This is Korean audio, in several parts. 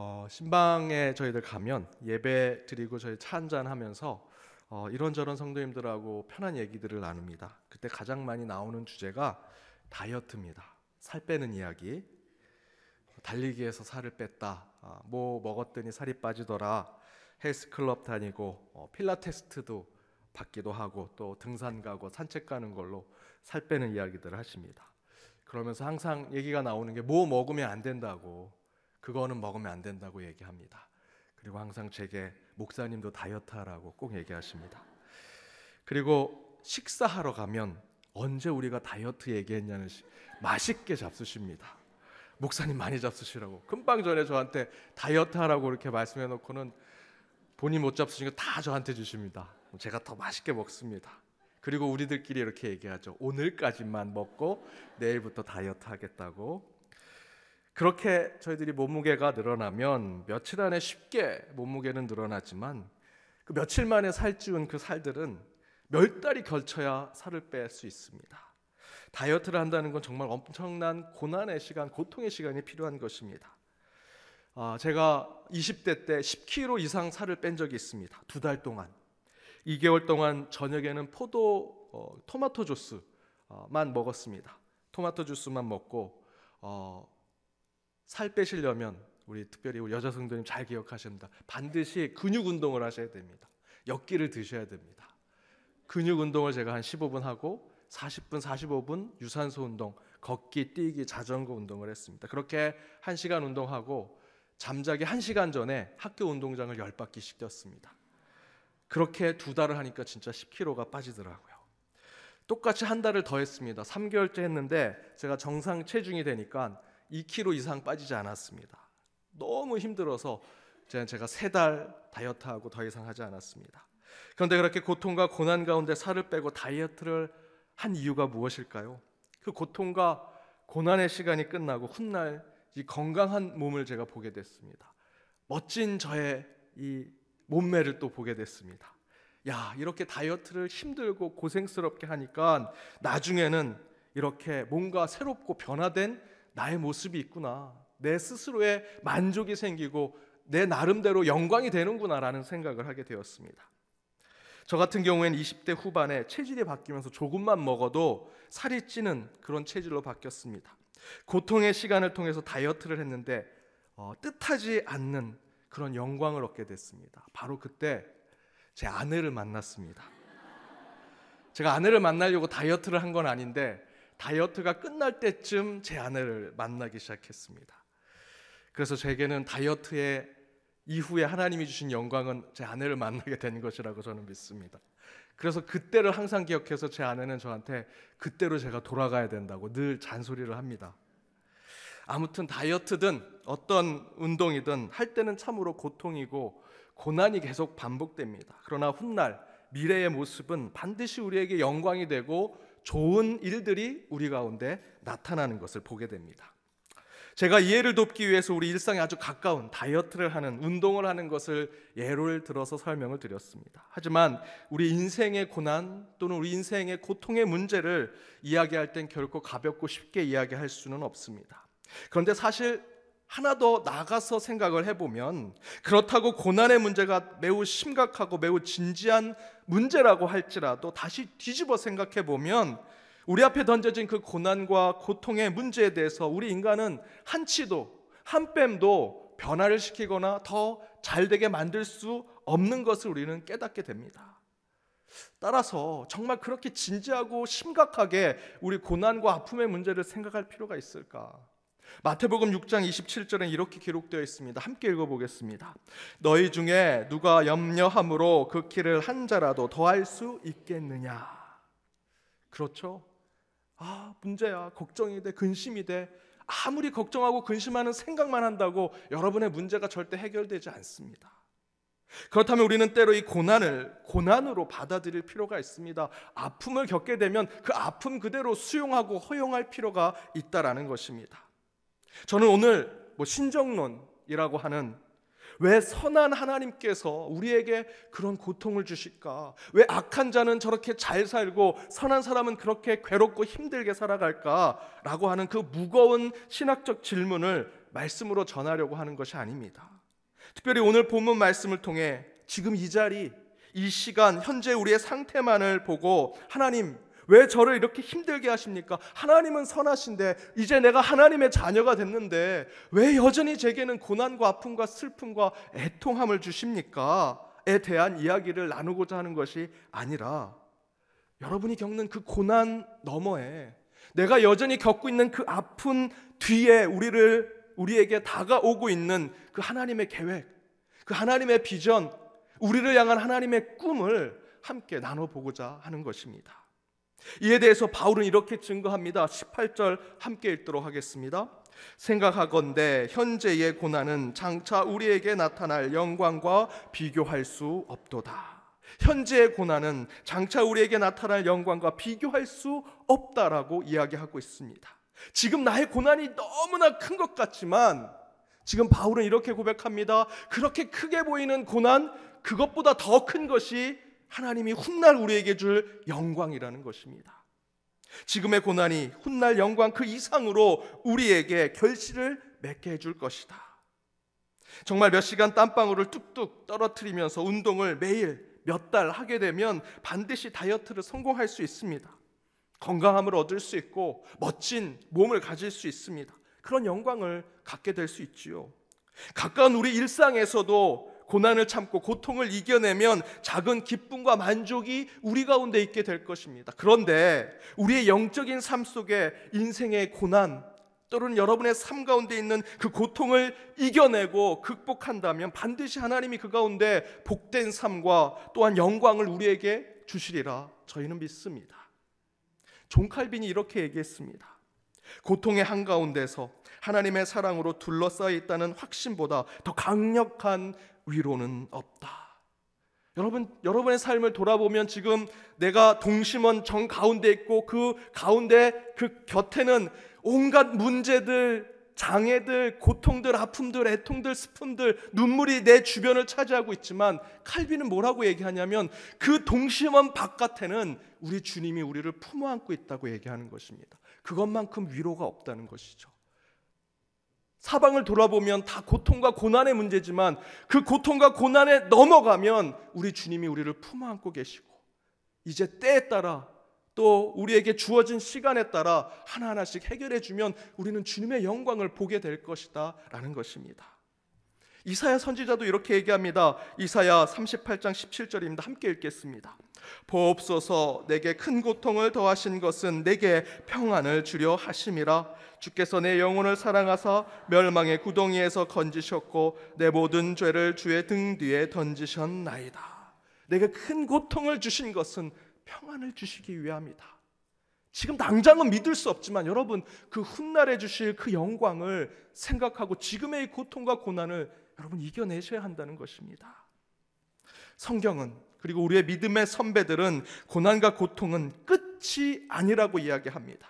어, 신방에 저희들 가면 예배 드리고 저희 차 한잔 하면서 어, 이런저런 성도님들하고 편한 얘기들을 나눕니다. 그때 가장 많이 나오는 주제가 다이어트입니다. 살 빼는 이야기, 달리기에서 살을 뺐다, 아, 뭐 먹었더니 살이 빠지더라, 헬스클럽 다니고 어, 필라테스트도 받기도 하고 또 등산 가고 산책 가는 걸로 살 빼는 이야기들을 하십니다. 그러면서 항상 얘기가 나오는 게 뭐 먹으면 안 된다고 그거는 먹으면 안 된다고 얘기합니다. 그리고 항상 제게 목사님도 다이어트 하라고 꼭 얘기하십니다. 그리고 식사하러 가면 언제 우리가 다이어트 얘기했냐는 맛있게 잡수십니다. 목사님 많이 잡수시라고 금방 전에 저한테 다이어트 하라고 이렇게 말씀해 놓고는 본인 못 잡수신 거 다 저한테 주십니다. 제가 더 맛있게 먹습니다. 그리고 우리들끼리 이렇게 얘기하죠. 오늘까지만 먹고 내일부터 다이어트 하겠다고 그렇게 저희들이 몸무게가 늘어나면 며칠 안에 쉽게 몸무게는 늘어나지만 그 며칠 만에 살찌운 그 살들은 몇 달이 걸쳐야 살을 뺄 수 있습니다. 다이어트를 한다는 건 정말 엄청난 고난의 시간, 고통의 시간이 필요한 것입니다. 아, 제가 20대 때 10kg 이상 살을 뺀 적이 있습니다. 두 달 동안. 2개월 동안 저녁에는 포도 어, 토마토 주스만 먹었습니다. 토마토 주스만 먹고 어, 살 빼시려면 우리 특별히 우리 여자 성도님 잘 기억하십니다. 반드시 근육 운동을 하셔야 됩니다. 역기를 드셔야 됩니다. 근육 운동을 제가 한 15분 하고 40분, 45분 유산소 운동, 걷기, 뛰기, 자전거 운동을 했습니다. 그렇게 1시간 운동하고 잠자기 1시간 전에 학교 운동장을 1 0바퀴시켰습니다 그렇게 두 달을 하니까 진짜 10kg가 빠지더라고요. 똑같이 한 달을 더 했습니다. 3개월째 했는데 제가 정상 체중이 되니까 2kg 이상 빠지지 않았습니다. 너무 힘들어서 제가 세 달 다이어트하고 더 이상 하지 않았습니다. 그런데 그렇게 고통과 고난 가운데 살을 빼고 다이어트를 한 이유가 무엇일까요? 그 고통과 고난의 시간이 끝나고 훗날 이 건강한 몸을 제가 보게 됐습니다. 멋진 저의 이 몸매를 또 보게 됐습니다. 야, 이렇게 다이어트를 힘들고 고생스럽게 하니까 나중에는 이렇게 뭔가 새롭고 변화된 나의 모습이 있구나. 내 스스로의 만족이 생기고 내 나름대로 영광이 되는구나라는 생각을 하게 되었습니다. 저 같은 경우에는 20대 후반에 체질이 바뀌면서 조금만 먹어도 살이 찌는 그런 체질로 바뀌었습니다. 고통의 시간을 통해서 다이어트를 했는데 어, 뜻하지 않는 그런 영광을 얻게 됐습니다. 바로 그때 제 아내를 만났습니다. 제가 아내를 만나려고 다이어트를 한 건 아닌데 다이어트가 끝날 때쯤 제 아내를 만나기 시작했습니다. 그래서 제게는 다이어트의 이후에 하나님이 주신 영광은 제 아내를 만나게 된 것이라고 저는 믿습니다. 그래서 그때를 항상 기억해서 제 아내는 저한테 그때로 제가 돌아가야 된다고 늘 잔소리를 합니다. 아무튼 다이어트든 어떤 운동이든 할 때는 참으로 고통이고 고난이 계속 반복됩니다. 그러나 훗날 미래의 모습은 반드시 우리에게 영광이 되고 좋은 일들이 우리 가운데 나타나는 것을 보게 됩니다. 제가 이해를 돕기 위해서 우리 일상에 아주 가까운 다이어트를 하는 운동을 하는 것을 예를 들어서 설명을 드렸습니다. 하지만 우리 인생의 고난 또는 우리 인생의 고통의 문제를 이야기할 땐 결코 가볍고 쉽게 이야기할 수는 없습니다. 그런데 사실 하나 더 나가서 생각을 해보면 그렇다고 고난의 문제가 매우 심각하고 매우 진지한 문제라고 할지라도 다시 뒤집어 생각해보면 우리 앞에 던져진 그 고난과 고통의 문제에 대해서 우리 인간은 한치도 한 뺨도 변화를 시키거나 더 잘되게 만들 수 없는 것을 우리는 깨닫게 됩니다. 따라서 정말 그렇게 진지하고 심각하게 우리 고난과 아픔의 문제를 생각할 필요가 있을까? 마태복음 6장 27절엔 이렇게 기록되어 있습니다. 함께 읽어보겠습니다. 너희 중에 누가 염려함으로 그 키를 한 자라도 더할 수 있겠느냐? 그렇죠? 아, 문제야. 걱정이 돼. 근심이 돼. 아무리 걱정하고 근심하는 생각만 한다고 여러분의 문제가 절대 해결되지 않습니다. 그렇다면 우리는 때로 이 고난을 고난으로 받아들일 필요가 있습니다. 아픔을 겪게 되면 그 아픔 그대로 수용하고 허용할 필요가 있다라는 것입니다. 저는 오늘 뭐 신정론이라고 하는 왜 선한 하나님께서 우리에게 그런 고통을 주실까? 왜 악한 자는 저렇게 잘 살고 선한 사람은 그렇게 괴롭고 힘들게 살아갈까? 라고 하는 그 무거운 신학적 질문을 말씀으로 전하려고 하는 것이 아닙니다. 특별히 오늘 본문 말씀을 통해 지금 이 자리, 이 시간, 현재 우리의 상태만을 보고 하나님, 왜 저를 이렇게 힘들게 하십니까? 하나님은 선하신데 이제 내가 하나님의 자녀가 됐는데 왜 여전히 제게는 고난과 아픔과 슬픔과 애통함을 주십니까? 에 대한 이야기를 나누고자 하는 것이 아니라 여러분이 겪는 그 고난 너머에 내가 여전히 겪고 있는 그 아픈 뒤에 우리를 우리에게 다가오고 있는 그 하나님의 계획, 그 하나님의 비전, 우리를 향한 하나님의 꿈을 함께 나눠보고자 하는 것입니다. 이에 대해서 바울은 이렇게 증거합니다. 18절 함께 읽도록 하겠습니다. 생각하건대 현재의 고난은 장차 우리에게 나타날 영광과 비교할 수 없도다. 현재의 고난은 장차 우리에게 나타날 영광과 비교할 수 없다라고 이야기하고 있습니다. 지금 나의 고난이 너무나 큰 것 같지만 지금 바울은 이렇게 고백합니다. 그렇게 크게 보이는 고난 그것보다 더 큰 것이 하나님이 훗날 우리에게 줄 영광이라는 것입니다. 지금의 고난이 훗날 영광 그 이상으로 우리에게 결실을 맺게 해줄 것이다. 정말 몇 시간 땀방울을 뚝뚝 떨어뜨리면서 운동을 매일 몇 달 하게 되면 반드시 다이어트를 성공할 수 있습니다. 건강함을 얻을 수 있고 멋진 몸을 가질 수 있습니다. 그런 영광을 갖게 될 수 있지요. 가까운 우리 일상에서도 고난을 참고 고통을 이겨내면 작은 기쁨과 만족이 우리 가운데 있게 될 것입니다. 그런데 우리의 영적인 삶 속에 인생의 고난 또는 여러분의 삶 가운데 있는 그 고통을 이겨내고 극복한다면 반드시 하나님이 그 가운데 복된 삶과 또한 영광을 우리에게 주시리라 저희는 믿습니다. 존 칼빈이 이렇게 얘기했습니다. 고통의 한가운데서 하나님의 사랑으로 둘러싸여 있다는 확신보다 더 강력한 위로는 없다. 여러분, 여러분의 삶을 돌아보면 지금 내가 동심원 정 가운데 있고 그 가운데 그 곁에는 온갖 문제들, 장애들, 고통들, 아픔들, 애통들, 슬픔들, 눈물이 내 주변을 차지하고 있지만 칼빈은 뭐라고 얘기하냐면 그 동심원 바깥에는 우리 주님이 우리를 품어 안고 있다고 얘기하는 것입니다. 그것만큼 위로가 없다는 것이죠. 사방을 돌아보면 다 고통과 고난의 문제지만 그 고통과 고난에 넘어가면 우리 주님이 우리를 품어 안고 계시고 이제 때에 따라 또 우리에게 주어진 시간에 따라 하나하나씩 해결해 주면 우리는 주님의 영광을 보게 될 것이다 라는 것입니다. 이사야 선지자도 이렇게 얘기합니다. 이사야 38장 17절입니다. 함께 읽겠습니다. 보옵소서 내게 큰 고통을 더하신 것은 내게 평안을 주려 하심이라 주께서 내 영혼을 사랑하사 멸망의 구덩이에서 건지셨고 내 모든 죄를 주의 등 뒤에 던지셨나이다. 내게 큰 고통을 주신 것은 평안을 주시기 위함이다. 지금 당장은 믿을 수 없지만 여러분 그 훗날에 주실 그 영광을 생각하고 지금의 고통과 고난을 여러분 이겨내셔야 한다는 것입니다. 성경은 그리고 우리의 믿음의 선배들은 고난과 고통은 끝이 아니라고 이야기합니다.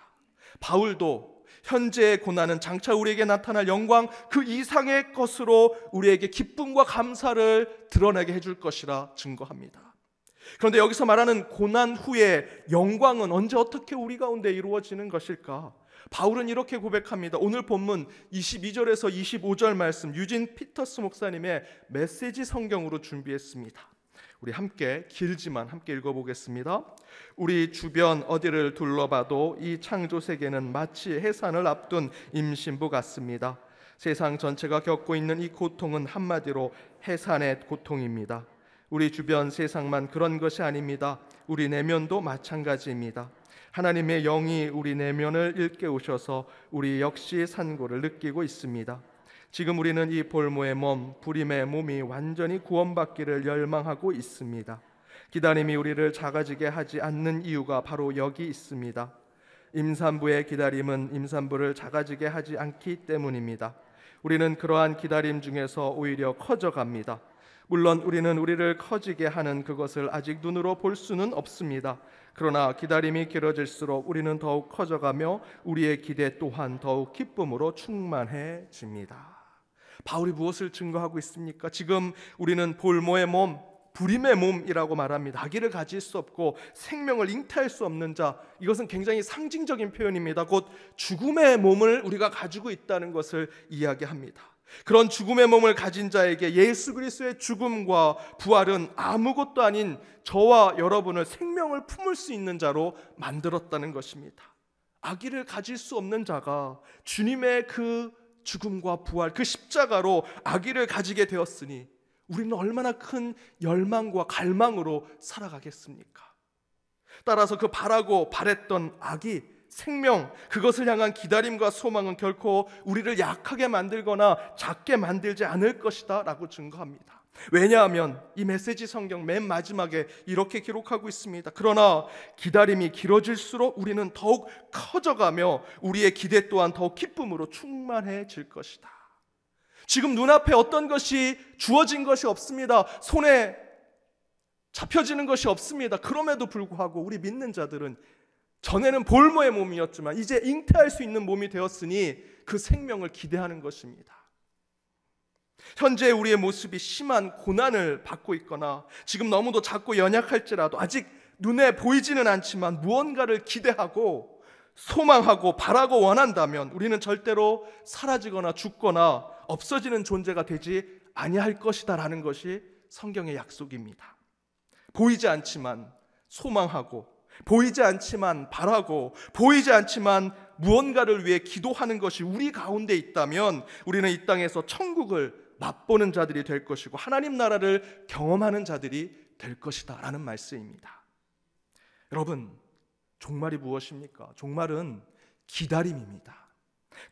바울도 현재의 고난은 장차 우리에게 나타날 영광 그 이상의 것으로 우리에게 기쁨과 감사를 드러내게 해줄 것이라 증거합니다. 그런데 여기서 말하는 고난 후에 영광은 언제 어떻게 우리 가운데 이루어지는 것일까? 바울은 이렇게 고백합니다. 오늘 본문 22절에서 25절 말씀 유진 피터스 목사님의 메시지 성경으로 준비했습니다. 우리 함께 길지만 함께 읽어보겠습니다. 우리 주변 어디를 둘러봐도 이 창조 세계는 마치 해산을 앞둔 임신부 같습니다. 세상 전체가 겪고 있는 이 고통은 한마디로 해산의 고통입니다. 우리 주변 세상만 그런 것이 아닙니다. 우리 내면도 마찬가지입니다. 하나님의 영이 우리 내면을 일깨우셔서 우리 역시 산고를 느끼고 있습니다. 지금 우리는 이 볼모의 몸, 부림의 몸이 완전히 구원받기를 열망하고 있습니다. 기다림이 우리를 작아지게 하지 않는 이유가 바로 여기 있습니다. 임산부의 기다림은 임산부를 작아지게 하지 않기 때문입니다. 우리는 그러한 기다림 중에서 오히려 커져갑니다. 물론 우리는 우리를 커지게 하는 그것을 아직 눈으로 볼 수는 없습니다. 그러나 기다림이 길어질수록 우리는 더욱 커져가며 우리의 기대 또한 더욱 기쁨으로 충만해집니다. 바울이 무엇을 증거하고 있습니까? 지금 우리는 볼모의 몸, 불임의 몸이라고 말합니다. 아기를 가질 수 없고 생명을 잉태할 수 없는 자. 이것은 굉장히 상징적인 표현입니다. 곧 죽음의 몸을 우리가 가지고 있다는 것을 이야기합니다. 그런 죽음의 몸을 가진 자에게 예수 그리스도의 죽음과 부활은 아무것도 아닌 저와 여러분을 생명을 품을 수 있는 자로 만들었다는 것입니다. 아기를 가질 수 없는 자가 주님의 그 죽음과 부활, 그 십자가로 아기를 가지게 되었으니 우리는 얼마나 큰 열망과 갈망으로 살아가겠습니까? 따라서 그 바라고 바랬던 악이 생명, 그것을 향한 기다림과 소망은 결코 우리를 약하게 만들거나 작게 만들지 않을 것이다 라고 증거합니다. 왜냐하면 이 메시지 성경 맨 마지막에 이렇게 기록하고 있습니다. 그러나 기다림이 길어질수록 우리는 더욱 커져가며 우리의 기대 또한 더 기쁨으로 충만해질 것이다. 지금 눈앞에 어떤 것이 주어진 것이 없습니다. 손에 잡혀지는 것이 없습니다. 그럼에도 불구하고 우리 믿는 자들은 전에는 볼모의 몸이었지만 이제 잉태할 수 있는 몸이 되었으니 그 생명을 기대하는 것입니다. 현재 우리의 모습이 심한 고난을 받고 있거나 지금 너무도 작고 연약할지라도 아직 눈에 보이지는 않지만 무언가를 기대하고 소망하고 바라고 원한다면 우리는 절대로 사라지거나 죽거나 없어지는 존재가 되지 아니할 것이다라는 것이 성경의 약속입니다. 보이지 않지만 소망하고 보이지 않지만 바라고 보이지 않지만 무언가를 위해 기도하는 것이 우리 가운데 있다면 우리는 이 땅에서 천국을 맛보는 자들이 될 것이고 하나님 나라를 경험하는 자들이 될 것이다 라는 말씀입니다. 여러분, 종말이 무엇입니까? 종말은 기다림입니다.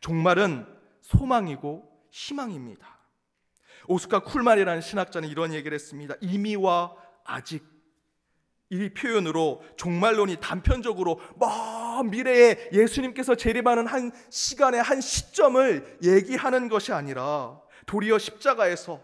종말은 소망이고 희망입니다. 오스카 쿨만이라는 신학자는 이런 얘기를 했습니다. 이미와 아직 이 표현으로 종말론이 단편적으로 먼 뭐 미래에 예수님께서 재림하는 한 시간의 한 시점을 얘기하는 것이 아니라 도리어 십자가에서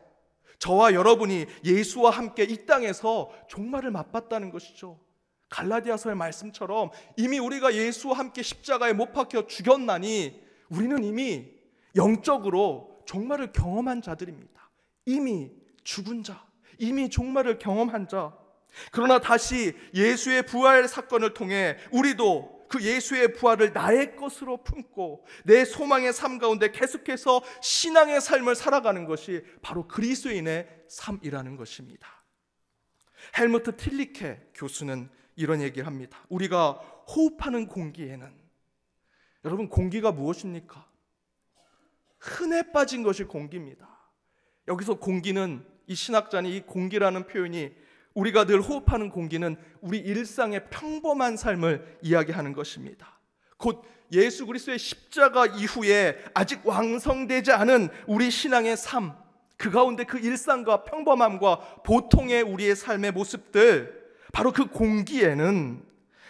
저와 여러분이 예수와 함께 이 땅에서 종말을 맛봤다는 것이죠. 갈라디아서의 말씀처럼 이미 우리가 예수와 함께 십자가에 못 박혀 죽였나니 우리는 이미 영적으로 종말을 경험한 자들입니다. 이미 죽은 자, 이미 종말을 경험한 자. 그러나 다시 예수의 부활 사건을 통해 우리도 그 예수의 부활을 나의 것으로 품고 내 소망의 삶 가운데 계속해서 신앙의 삶을 살아가는 것이 바로 그리스도인의 삶이라는 것입니다. 헬무트 틸리케 교수는 이런 얘기를 합니다. 우리가 호흡하는 공기에는 여러분 공기가 무엇입니까? 흔해 빠진 것이 공기입니다. 여기서 공기는 이 신학자는 이 공기라는 표현이 우리가 늘 호흡하는 공기는 우리 일상의 평범한 삶을 이야기하는 것입니다. 곧 예수 그리스도의 십자가 이후에 아직 왕성되지 않은 우리 신앙의 삶, 그 가운데 그 일상과 평범함과 보통의 우리의 삶의 모습들, 바로 그 공기에는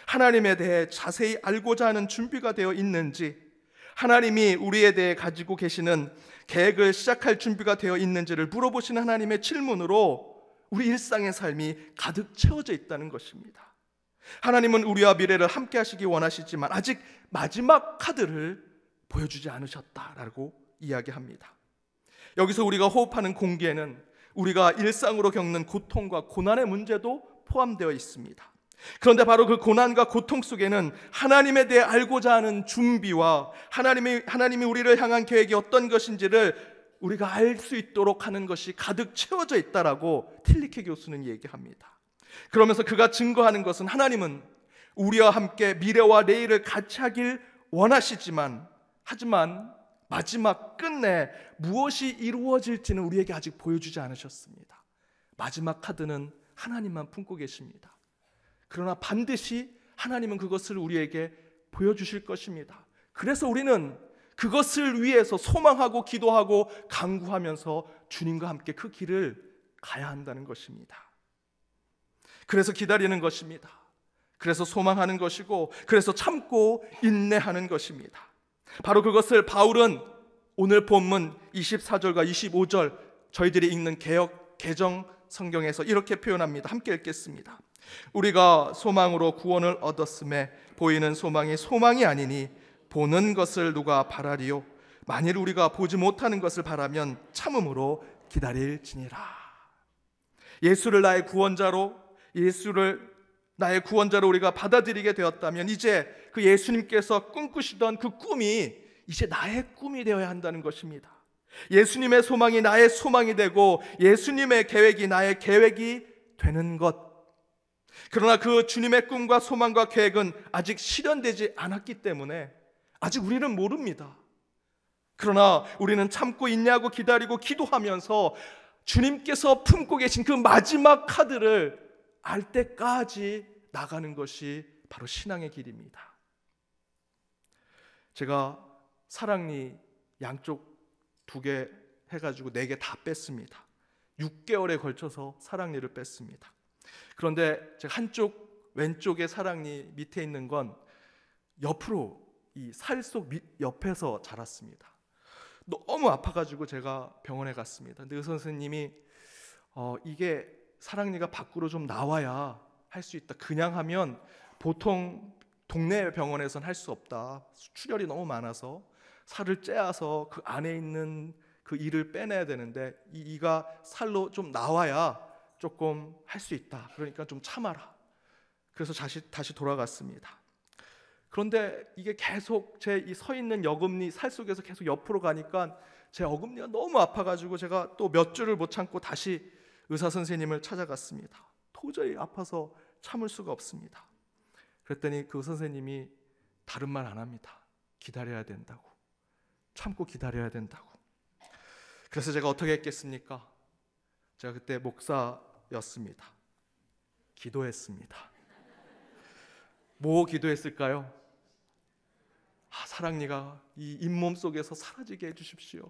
하나님에 대해 자세히 알고자 하는 준비가 되어 있는지, 하나님이 우리에 대해 가지고 계시는 계획을 시작할 준비가 되어 있는지를 물어보시는 하나님의 질문으로 우리 일상의 삶이 가득 채워져 있다는 것입니다. 하나님은 우리와 미래를 함께 하시기 원하시지만 아직 마지막 카드를 보여주지 않으셨다라고 이야기합니다. 여기서 우리가 호흡하는 공기에는 우리가 일상으로 겪는 고통과 고난의 문제도 포함되어 있습니다. 그런데 바로 그 고난과 고통 속에는 하나님에 대해 알고자 하는 준비와 하나님이, 하나님이 우리를 향한 계획이 어떤 것인지를 우리가 알 수 있도록 하는 것이 가득 채워져 있다라고 틸리케 교수는 얘기합니다. 그러면서 그가 증거하는 것은 하나님은 우리와 함께 미래와 내일을 같이 하길 원하시지만 하지만 마지막 끝내 무엇이 이루어질지는 우리에게 아직 보여주지 않으셨습니다. 마지막 카드는 하나님만 품고 계십니다. 그러나 반드시 하나님은 그것을 우리에게 보여주실 것입니다. 그래서 우리는 그것을 위해서 소망하고 기도하고 강구하면서 주님과 함께 그 길을 가야 한다는 것입니다. 그래서 기다리는 것입니다. 그래서 소망하는 것이고 그래서 참고 인내하는 것입니다. 바로 그것을 바울은 오늘 본문 24절과 25절 저희들이 읽는 개역 개정 성경에서 이렇게 표현합니다. 함께 읽겠습니다. 우리가 소망으로 구원을 얻었음에 보이는 소망이 소망이 아니니 보는 것을 누가 바라리요? 만일 우리가 보지 못하는 것을 바라면 참음으로 기다릴지니라. 예수를 나의 구원자로 예수를 나의 구원자로 우리가 받아들이게 되었다면 이제 그 예수님께서 꿈꾸시던 그 꿈이 이제 나의 꿈이 되어야 한다는 것입니다. 예수님의 소망이 나의 소망이 되고 예수님의 계획이 나의 계획이 되는 것. 그러나 그 주님의 꿈과 소망과 계획은 아직 실현되지 않았기 때문에 아직 우리는 모릅니다. 그러나 우리는 참고 있냐고 기다리고 기도하면서 주님께서 품고 계신 그 마지막 카드를 알 때까지 나가는 것이 바로 신앙의 길입니다. 제가 사랑니 양쪽 두 개 해가지고 네 개 다 뺐습니다. 6개월에 걸쳐서 사랑니를 뺐습니다. 그런데 제가 한쪽 왼쪽의 사랑니 밑에 있는 건 옆으로 이살속 옆에서 자랐습니다. 너무 아파가지고 제가 병원에 갔습니다. 근데 의사 그 선생님이 어, 이게 사랑니가 밖으로 좀 나와야 할 수 있다. 그냥 하면 보통 동네 병원에선 할 수 없다. 출혈이 너무 많아서 살을 째어서 그 안에 있는 그 이를 빼내야 되는데 이 이가 살로 좀 나와야 조금 할 수 있다. 그러니까 좀 참아라. 그래서 다시 다시 돌아갔습니다. 그런데 이게 계속 제이서 있는 여금니 살 속에서 계속 옆으로 가니까 제 어금니가 너무 아파가지고 제가 또 몇 주를 못 참고 다시 의사 선생님을 찾아갔습니다. 도저히 아파서 참을 수가 없습니다. 그랬더니 그 선생님이 다른 말 안 합니다. 기다려야 된다고. 참고 기다려야 된다고. 그래서 제가 어떻게 했겠습니까? 제가 그때 목사였습니다. 기도했습니다. 뭐 기도했을까요? 아, 사랑니가 이 잇몸 속에서 사라지게 해주십시오.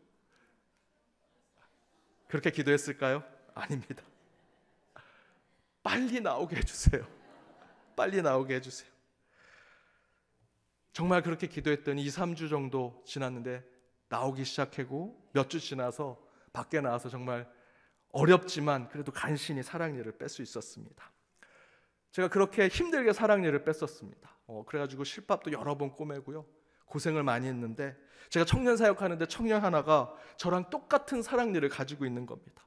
그렇게 기도했을까요? 아닙니다. 빨리 나오게 해주세요. 빨리 나오게 해주세요. 정말 그렇게 기도했더니 2, 3주 정도 지났는데 나오기 시작하고 몇 주 지나서 밖에 나와서 정말 어렵지만 그래도 간신히 사랑니를 뺄 수 있었습니다. 제가 그렇게 힘들게 사랑니를 뺐었습니다. 어, 그래가지고 실밥도 여러 번 꼬매고요. 고생을 많이 했는데 제가 청년 사역하는데 청년 하나가 저랑 똑같은 사랑니를 가지고 있는 겁니다.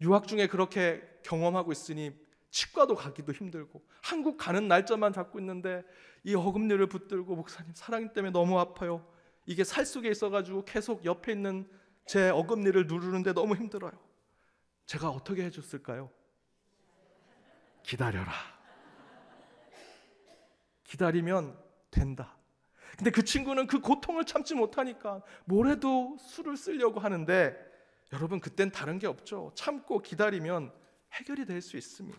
유학 중에 그렇게 경험하고 있으니 치과도 가기도 힘들고 한국 가는 날짜만 잡고 있는데 이 어금니를 붙들고 목사님 사랑 때문에 너무 아파요. 이게 살 속에 있어가지고 계속 옆에 있는 제 어금니를 누르는데 너무 힘들어요. 제가 어떻게 해줬을까요? 기다려라. 기다리면 된다. 근데 그 친구는 그 고통을 참지 못하니까 뭘 해도 술을 쓰려고 하는데 여러분 그땐 다른 게 없죠. 참고 기다리면 해결이 될 수 있습니다.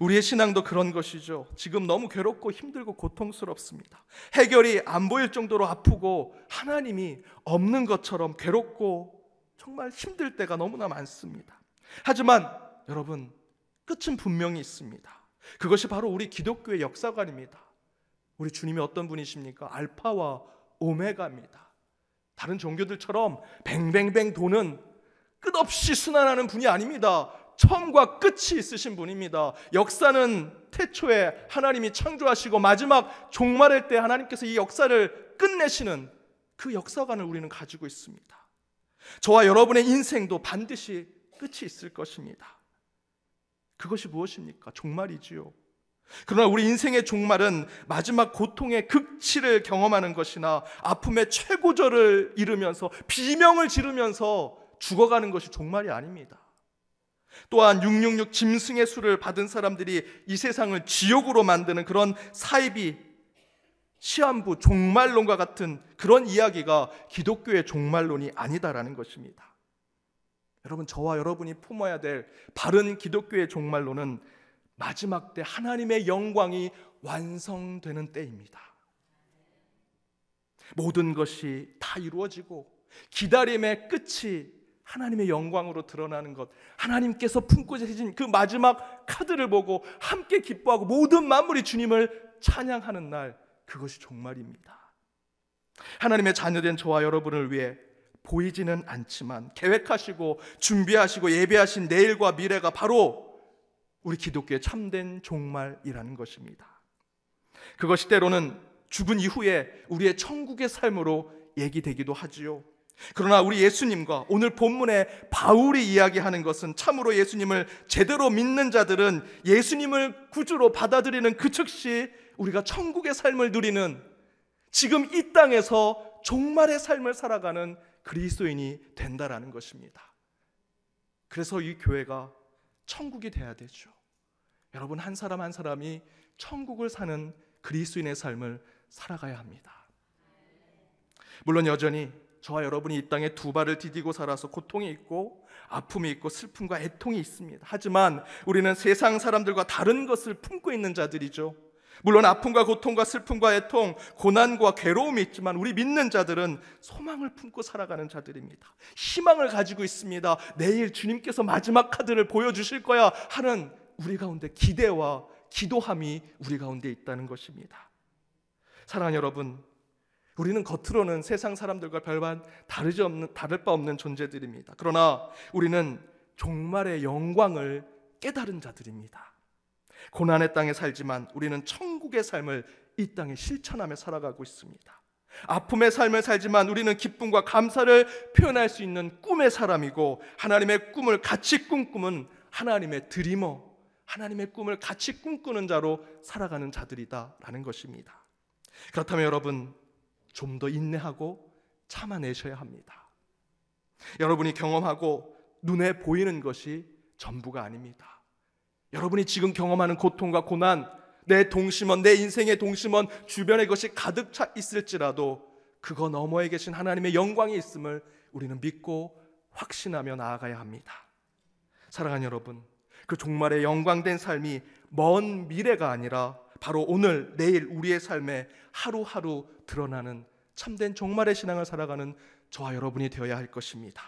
우리의 신앙도 그런 것이죠. 지금 너무 괴롭고 힘들고 고통스럽습니다. 해결이 안 보일 정도로 아프고 하나님이 없는 것처럼 괴롭고 정말 힘들 때가 너무나 많습니다. 하지만 여러분 끝은 분명히 있습니다. 그것이 바로 우리 기독교의 역사관입니다. 우리 주님이 어떤 분이십니까? 알파와 오메가입니다. 다른 종교들처럼 뱅뱅뱅 도는 끝없이 순환하는 분이 아닙니다. 처음과 끝이 있으신 분입니다. 역사는 태초에 하나님이 창조하시고 마지막 종말할 때 하나님께서 이 역사를 끝내시는 그 역사관을 우리는 가지고 있습니다. 저와 여러분의 인생도 반드시 끝이 있을 것입니다. 그것이 무엇입니까? 종말이지요. 그러나 우리 인생의 종말은 마지막 고통의 극치를 경험하는 것이나 아픔의 최고절을 이루면서 비명을 지르면서 죽어가는 것이 종말이 아닙니다. 또한 666 짐승의 수를 받은 사람들이 이 세상을 지옥으로 만드는 그런 사이비 시한부 종말론과 같은 그런 이야기가 기독교의 종말론이 아니다라는 것입니다. 여러분 저와 여러분이 품어야 될 바른 기독교의 종말론은 마지막 때 하나님의 영광이 완성되는 때입니다. 모든 것이 다 이루어지고 기다림의 끝이 하나님의 영광으로 드러나는 것, 하나님께서 품고 계신 그 마지막 카드를 보고 함께 기뻐하고 모든 만물이 주님을 찬양하는 날, 그것이 종말입니다. 하나님의 자녀된 저와 여러분을 위해 보이지는 않지만 계획하시고 준비하시고 예배하신 내일과 미래가 바로 우리 기독교의 참된 종말이라는 것입니다. 그것이 때로는 죽은 이후에 우리의 천국의 삶으로 얘기되기도 하지요. 그러나 우리 예수님과 오늘 본문에 바울이 이야기하는 것은 참으로 예수님을 제대로 믿는 자들은 예수님을 구주로 받아들이는 그 즉시 우리가 천국의 삶을 누리는 지금 이 땅에서 종말의 삶을 살아가는 그리스도인이 된다라는 것입니다. 그래서 이 교회가 천국이 돼야 되죠. 여러분 한 사람 한 사람이 천국을 사는 그리스인의 삶을 살아가야 합니다. 물론 여전히 저와 여러분이 이 땅에 두 발을 디디고 살아서 고통이 있고 아픔이 있고 슬픔과 애통이 있습니다. 하지만 우리는 세상 사람들과 다른 것을 품고 있는 자들이죠. 물론 아픔과 고통과 슬픔과 애통, 고난과 괴로움이 있지만 우리 믿는 자들은 소망을 품고 살아가는 자들입니다. 희망을 가지고 있습니다. 내일 주님께서 마지막 카드를 보여주실 거야 하는 우리 가운데 기대와 기도함이 우리 가운데 있다는 것입니다. 사랑하는 여러분, 우리는 겉으로는 세상 사람들과 별반 다르지 없는 다를 바 없는 존재들입니다. 그러나 우리는 종말의 영광을 깨달은 자들입니다. 고난의 땅에 살지만 우리는 천국의 삶을 이 땅에 실천하며 살아가고 있습니다. 아픔의 삶을 살지만 우리는 기쁨과 감사를 표현할 수 있는 꿈의 사람이고 하나님의 꿈을 같이 꿈꾸는 하나님의 드리머, 하나님의 꿈을 같이 꿈꾸는 자로 살아가는 자들이다라는 것입니다. 그렇다면 여러분 좀 더 인내하고 참아내셔야 합니다. 여러분이 경험하고 눈에 보이는 것이 전부가 아닙니다. 여러분이 지금 경험하는 고통과 고난, 내 동심원, 내 인생의 동심원, 주변에 것이 가득 차 있을지라도 그거 너머에 계신 하나님의 영광이 있음을 우리는 믿고 확신하며 나아가야 합니다. 사랑하는 여러분, 그 종말의 영광된 삶이 먼 미래가 아니라 바로 오늘, 내일 우리의 삶에 하루하루 드러나는 참된 종말의 신앙을 살아가는 저와 여러분이 되어야 할 것입니다.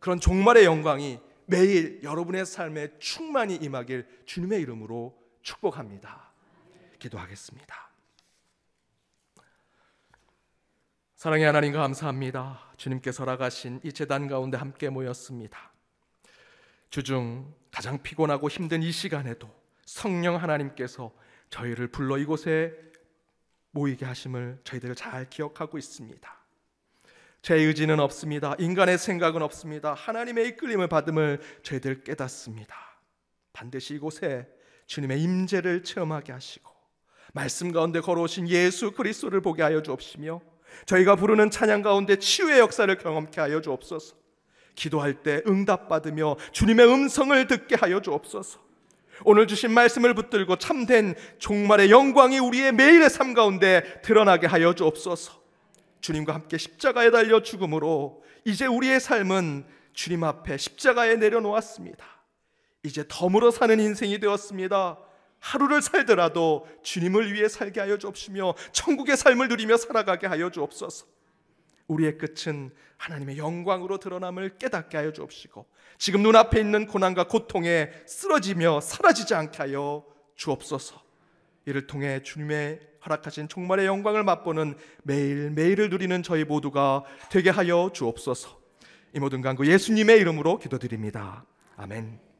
그런 종말의 영광이 매일 여러분의 삶에 충만히 임하길 주님의 이름으로 축복합니다. 기도하겠습니다. 사랑의 하나님 감사합니다. 주님께 살아가신 이 재단 가운데 함께 모였습니다. 주중 가장 피곤하고 힘든 이 시간에도 성령 하나님께서 저희를 불러 이곳에 모이게 하심을 저희들 잘 기억하고 있습니다. 죄 의지는 없습니다. 인간의 생각은 없습니다. 하나님의 이끌림을 받음을 저희들 깨닫습니다. 반드시 이곳에 주님의 임재를 체험하게 하시고 말씀 가운데 걸어오신 예수 그리스도를 보게 하여 주옵시며 저희가 부르는 찬양 가운데 치유의 역사를 경험케 하여 주옵소서. 기도할 때 응답받으며 주님의 음성을 듣게 하여 주옵소서. 오늘 주신 말씀을 붙들고 참된 종말의 영광이 우리의 매일의 삶 가운데 드러나게 하여 주옵소서. 주님과 함께 십자가에 달려 죽음으로 이제 우리의 삶은 주님 앞에 십자가에 내려놓았습니다. 이제 덤으로 사는 인생이 되었습니다. 하루를 살더라도 주님을 위해 살게 하여 주옵시며 천국의 삶을 누리며 살아가게 하여 주옵소서. 우리의 끝은 하나님의 영광으로 드러남을 깨닫게 하여 주옵시고 지금 눈앞에 있는 고난과 고통에 쓰러지며 사라지지 않게 하여 주옵소서. 이를 통해 주님의 허락하신 종말의 영광을 맛보는 매일매일을 누리는 저희 모두가 되게 하여 주옵소서. 이 모든 간구 예수님의 이름으로 기도드립니다. 아멘.